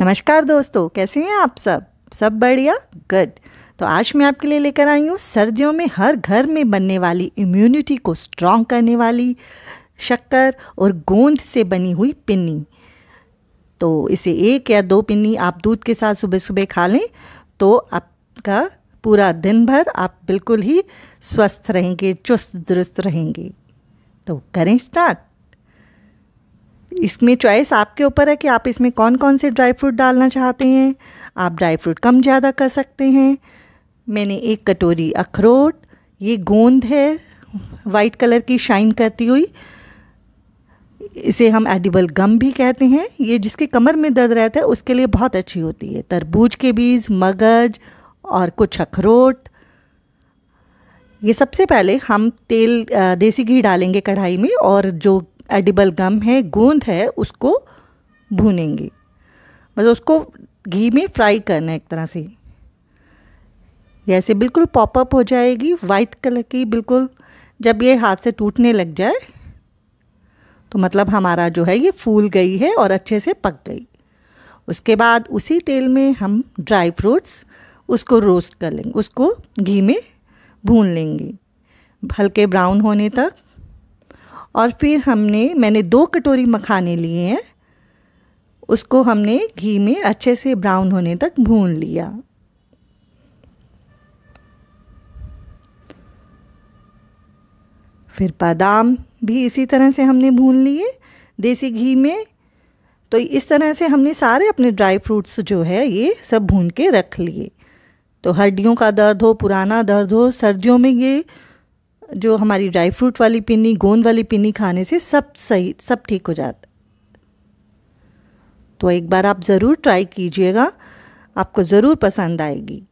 नमस्कार दोस्तों कैसे हैं आप सब सब बढ़िया गुड तो आज मैं आपके लिए लेकर आई हूँ सर्दियों में हर घर में बनने वाली इम्यूनिटी को स्ट्रॉन्ग करने वाली शक्कर और गोंद से बनी हुई पिन्नी तो इसे एक या दो पिन्नी आप दूध के साथ सुबह सुबह खा लें तो आपका पूरा दिन भर आप बिल्कुल ही स्वस्थ रहेंगे चुस्त दुरुस्त रहेंगे तो करें स्टार्ट इसमें चॉइस आपके ऊपर है कि आप इसमें कौन कौन से ड्राई फ्रूट डालना चाहते हैं आप ड्राई फ्रूट कम ज़्यादा कर सकते हैं मैंने एक कटोरी अखरोट ये गोंद है वाइट कलर की शाइन करती हुई इसे हम एडिबल गम भी कहते हैं ये जिसके कमर में दर्द रहता है उसके लिए बहुत अच्छी होती है तरबूज के बीज मगज और कुछ अखरोट ये सबसे पहले हम तेल देसी घी डालेंगे कढ़ाई में और जो एडिबल गम है गूंद है उसको भूनेंगे मतलब उसको घी में फ्राई करना है एक तरह से ऐसे बिल्कुल पॉपअप हो जाएगी वाइट कलर की बिल्कुल जब ये हाथ से टूटने लग जाए तो मतलब हमारा जो है ये फूल गई है और अच्छे से पक गई उसके बाद उसी तेल में हम ड्राई फ्रूट्स उसको रोस्ट कर लेंगे उसको घी में भून लेंगे हल्के ब्राउन होने तक और फिर हमने मैंने दो कटोरी मखाने लिए हैं उसको हमने घी में अच्छे से ब्राउन होने तक भून लिया फिर बादाम भी इसी तरह से हमने भून लिए देसी घी में तो इस तरह से हमने सारे अपने ड्राई फ्रूट्स जो है ये सब भून के रख लिए तो हड्डियों का दर्द हो पुराना दर्द हो सर्दियों में ये जो हमारी ड्राई फ्रूट वाली पिन्नी गोंद वाली पिन्नी खाने से सब सही सब ठीक हो जाता तो एक बार आप ज़रूर ट्राई कीजिएगा आपको ज़रूर पसंद आएगी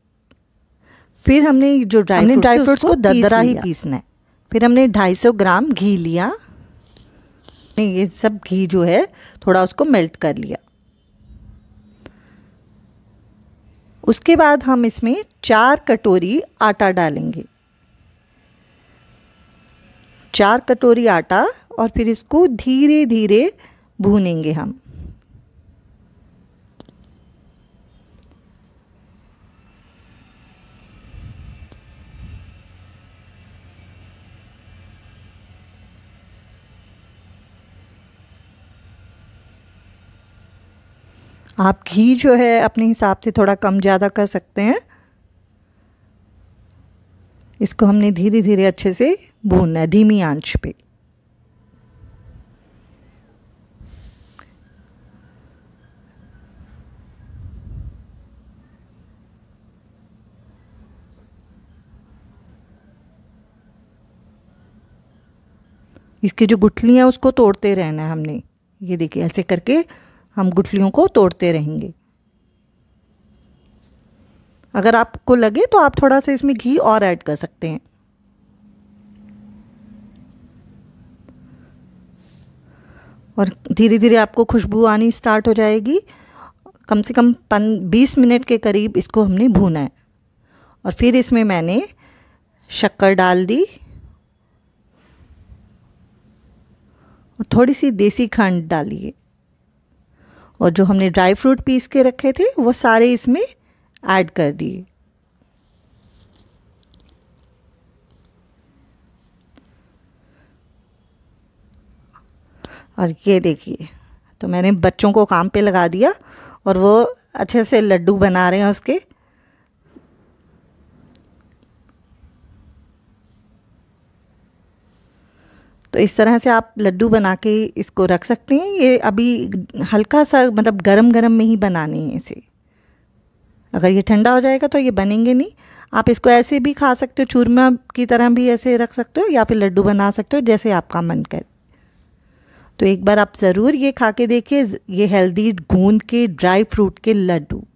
फिर हमने जो ड्राई ड्राई फ्रूट्स को दरदरा ही पीसना है फिर हमने 250 ग्राम घी लिया ये सब घी जो है थोड़ा उसको मेल्ट कर लिया उसके बाद हम इसमें चार कटोरी आटा डालेंगे चार कटोरी आटा और फिर इसको धीरे धीरे भूनेंगे हम आप घी जो है अपने हिसाब से थोड़ा कम ज़्यादा कर सकते हैं इसको हमने धीरे धीरे अच्छे से भूनना है धीमी आंच पे इसकी जो गुठलियाँ उसको तोड़ते रहना है हमने ये देखिए ऐसे करके हम गुठलियों को तोड़ते रहेंगे अगर आपको लगे तो आप थोड़ा सा इसमें घी और ऐड कर सकते हैं और धीरे धीरे आपको खुशबू आनी स्टार्ट हो जाएगी कम से कम पन बीस मिनट के करीब इसको हमने भूना है और फिर इसमें मैंने शक्कर डाल दी और थोड़ी सी देसी खंड है और जो हमने ड्राई फ्रूट पीस के रखे थे वो सारे इसमें ऐड कर दिए और ये देखिए तो मैंने बच्चों को काम पे लगा दिया और वो अच्छे से लड्डू बना रहे हैं उसके तो इस तरह से आप लड्डू बना के इसको रख सकते हैं ये अभी हल्का सा मतलब गरम गरम में ही बनाने हैं इसे अगर ये ठंडा हो जाएगा तो ये बनेंगे नहीं आप इसको ऐसे भी खा सकते हो चूरमा की तरह भी ऐसे रख सकते हो या फिर लड्डू बना सकते हो जैसे आपका मन करे तो एक बार आप ज़रूर ये खा के देखिए ये हेल्दी गूंद के ड्राई फ्रूट के लड्डू